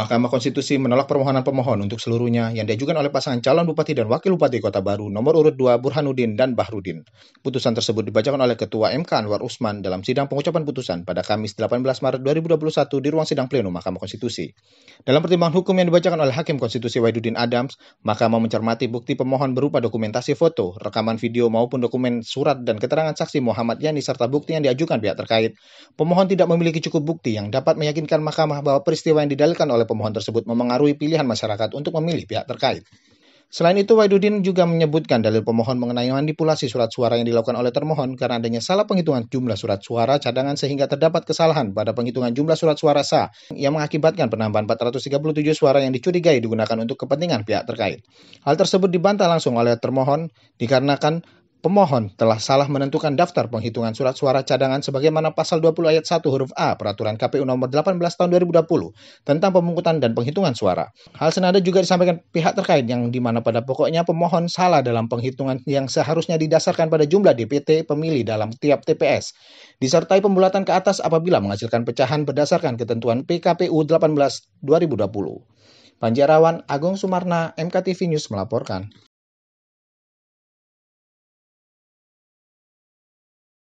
Mahkamah Konstitusi menolak permohonan pemohon untuk seluruhnya yang diajukan oleh pasangan calon bupati dan wakil bupati Kota Baru nomor urut 2 Burhanuddin dan Bahrudin. Putusan tersebut dibacakan oleh Ketua MK Anwar Usman dalam sidang pengucapan putusan pada Kamis 18 Maret 2021 di ruang sidang pleno Mahkamah Konstitusi. Dalam pertimbangan hukum yang dibacakan oleh Hakim Konstitusi Waidudin Adams, Mahkamah mencermati bukti pemohon berupa dokumentasi foto, rekaman video maupun dokumen surat dan keterangan saksi Muhammad Yani serta bukti yang diajukan pihak terkait. Pemohon tidak memiliki cukup bukti yang dapat meyakinkan Mahkamah bahwa peristiwa yang didalilkan oleh pemohon tersebut memengaruhi pilihan masyarakat untuk memilih pihak terkait. Selain itu, Waidudin juga menyebutkan dalil pemohon mengenai manipulasi surat suara yang dilakukan oleh termohon karena adanya salah penghitungan jumlah surat suara cadangan sehingga terdapat kesalahan pada penghitungan jumlah surat suara sah yang mengakibatkan penambahan 437 suara yang dicurigai digunakan untuk kepentingan pihak terkait. Hal tersebut dibantah langsung oleh termohon dikarenakan pemohon telah salah menentukan daftar penghitungan surat suara cadangan sebagaimana pasal 20 ayat 1 huruf A Peraturan KPU nomor 18 tahun 2020 tentang pemungutan dan penghitungan suara. Hal senada juga disampaikan pihak terkait yang dimana pada pokoknya pemohon salah dalam penghitungan yang seharusnya didasarkan pada jumlah DPT pemilih dalam tiap TPS, disertai pembulatan ke atas apabila menghasilkan pecahan berdasarkan ketentuan PKPU 18 2020. Panjarawan Agung Sumarna, MKTV News melaporkan.